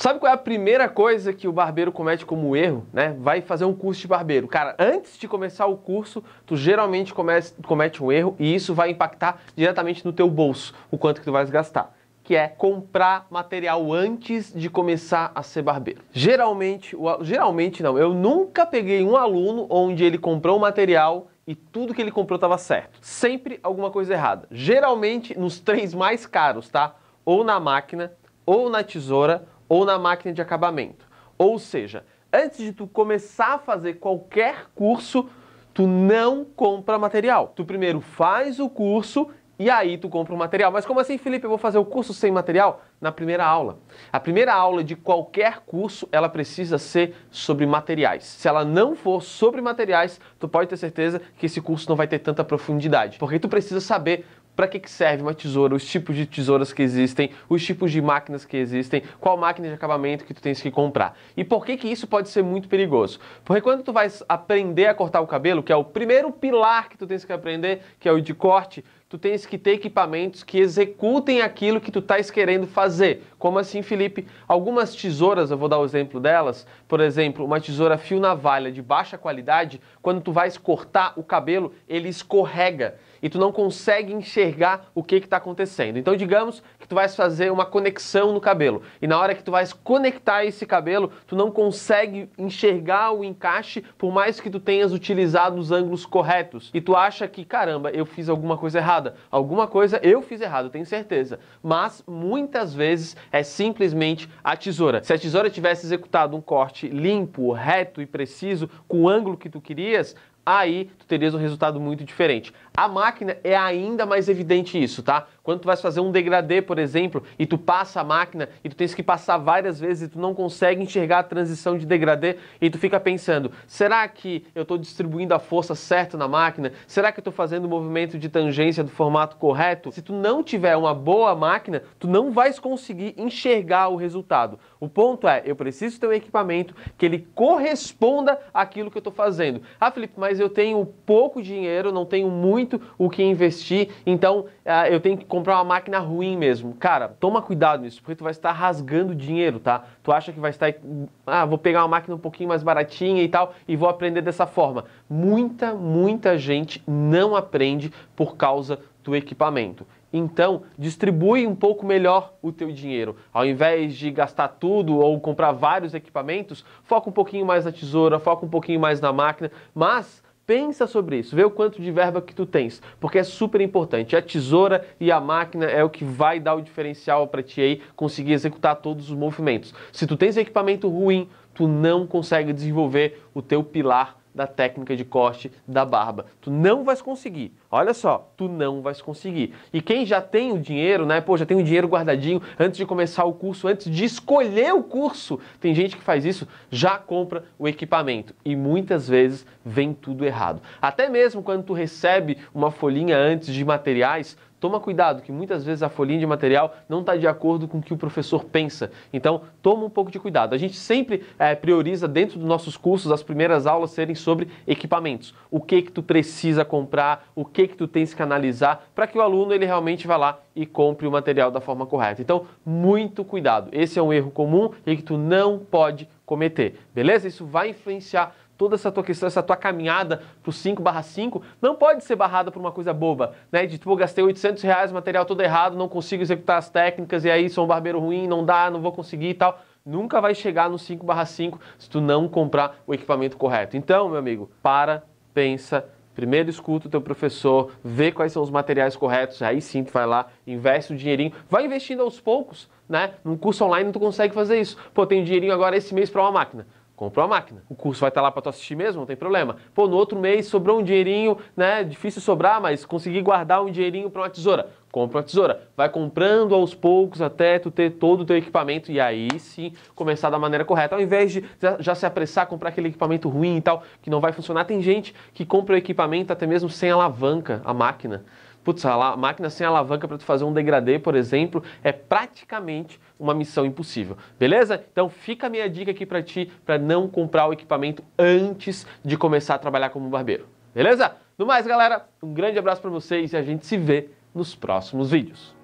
Sabe qual é a primeira coisa que o barbeiro comete como erro, né? Vai fazer um curso de barbeiro. Cara, antes de começar o curso, tu geralmente comece, comete um erro e isso vai impactar diretamente no teu bolso, o quanto que tu vais gastar que é comprar material antes de começar a ser barbeiro. Geralmente, geralmente não, eu nunca peguei um aluno onde ele comprou o material e tudo que ele comprou estava certo. Sempre alguma coisa errada. Geralmente nos três mais caros, tá? Ou na máquina, ou na tesoura, ou na máquina de acabamento. Ou seja, antes de tu começar a fazer qualquer curso, tu não compra material. Tu primeiro faz o curso e aí tu compra o material. Mas como assim, Felipe? Eu vou fazer o curso sem material? Na primeira aula. A primeira aula de qualquer curso, ela precisa ser sobre materiais. Se ela não for sobre materiais, tu pode ter certeza que esse curso não vai ter tanta profundidade. Porque tu precisa saber para que, que serve uma tesoura, os tipos de tesouras que existem, os tipos de máquinas que existem, qual máquina de acabamento que tu tens que comprar. E por que, que isso pode ser muito perigoso? Porque quando tu vais aprender a cortar o cabelo, que é o primeiro pilar que tu tens que aprender, que é o de corte, tu tens que ter equipamentos que executem aquilo que tu estás querendo fazer. Como assim, Felipe? Algumas tesouras, eu vou dar o um exemplo delas, por exemplo, uma tesoura fio navalha de baixa qualidade, quando tu vais cortar o cabelo, ele escorrega e tu não consegue enxergar o que está acontecendo. Então, digamos que tu vais fazer uma conexão no cabelo e na hora que tu vais conectar esse cabelo, tu não consegue enxergar o encaixe por mais que tu tenhas utilizado os ângulos corretos e tu acha que, caramba, eu fiz alguma coisa errada, alguma coisa eu fiz errado, tenho certeza. Mas muitas vezes é simplesmente a tesoura. Se a tesoura tivesse executado um corte limpo, reto e preciso, com o ângulo que tu querias, aí tu terias um resultado muito diferente. A máquina é ainda mais evidente isso, tá? Quando tu vais fazer um degradê, por exemplo, e tu passa a máquina e tu tens que passar várias vezes e tu não consegue enxergar a transição de degradê e tu fica pensando, será que eu estou distribuindo a força certa na máquina? Será que eu estou fazendo o movimento de tangência do formato correto? Se tu não tiver uma boa máquina, tu não vais conseguir enxergar o resultado. O ponto é, eu preciso ter um equipamento que ele corresponda àquilo que eu estou fazendo. Ah, Felipe, mas eu tenho pouco dinheiro, não tenho muito o que investir, então ah, eu tenho que comprar uma máquina ruim mesmo. Cara, toma cuidado nisso, porque tu vai estar rasgando dinheiro, tá? Tu acha que vai estar, ah, vou pegar uma máquina um pouquinho mais baratinha e tal e vou aprender dessa forma. Muita, muita gente não aprende por causa do equipamento. Então, distribui um pouco melhor o teu dinheiro. Ao invés de gastar tudo ou comprar vários equipamentos, foca um pouquinho mais na tesoura, foca um pouquinho mais na máquina, mas Pensa sobre isso, vê o quanto de verba que tu tens, porque é super importante. A tesoura e a máquina é o que vai dar o diferencial para ti aí conseguir executar todos os movimentos. Se tu tens equipamento ruim, tu não consegue desenvolver o teu pilar da técnica de corte da barba. Tu não vais conseguir. Olha só, tu não vais conseguir. E quem já tem o dinheiro, né? Pô, já tem o dinheiro guardadinho antes de começar o curso, antes de escolher o curso. Tem gente que faz isso, já compra o equipamento e muitas vezes vem tudo errado. Até mesmo quando tu recebe uma folhinha antes de materiais, Toma cuidado, que muitas vezes a folhinha de material não está de acordo com o que o professor pensa. Então, toma um pouco de cuidado. A gente sempre é, prioriza dentro dos nossos cursos as primeiras aulas serem sobre equipamentos. O que que tu precisa comprar, o que que tu tens que analisar, para que o aluno ele realmente vá lá e compre o material da forma correta. Então, muito cuidado. Esse é um erro comum e que tu não pode cometer, beleza? Isso vai influenciar toda essa tua questão, essa tua caminhada pro 5 barra 5, não pode ser barrada por uma coisa boba, né? De tipo, gastei 800 reais, material todo errado, não consigo executar as técnicas, e aí sou um barbeiro ruim, não dá, não vou conseguir e tal. Nunca vai chegar no 5 barra 5 se tu não comprar o equipamento correto. Então, meu amigo, para, pensa, Primeiro escuta o teu professor, vê quais são os materiais corretos, aí sim tu vai lá, investe o dinheirinho, vai investindo aos poucos, né? Num curso online tu consegue fazer isso. Pô, tem um dinheirinho agora esse mês para uma máquina compra a máquina. O curso vai estar lá para tu assistir mesmo, não tem problema. Pô, no outro mês sobrou um dinheirinho, né? Difícil sobrar, mas consegui guardar um dinheirinho para uma tesoura. Compra uma tesoura. Vai comprando aos poucos até tu ter todo o teu equipamento e aí sim começar da maneira correta. Ao invés de já se apressar a comprar aquele equipamento ruim e tal, que não vai funcionar, tem gente que compra o equipamento até mesmo sem alavanca, a máquina putz, a máquina sem alavanca para tu fazer um degradê, por exemplo, é praticamente uma missão impossível, beleza? Então fica a minha dica aqui para ti, para não comprar o equipamento antes de começar a trabalhar como barbeiro, beleza? No mais, galera, um grande abraço para vocês e a gente se vê nos próximos vídeos.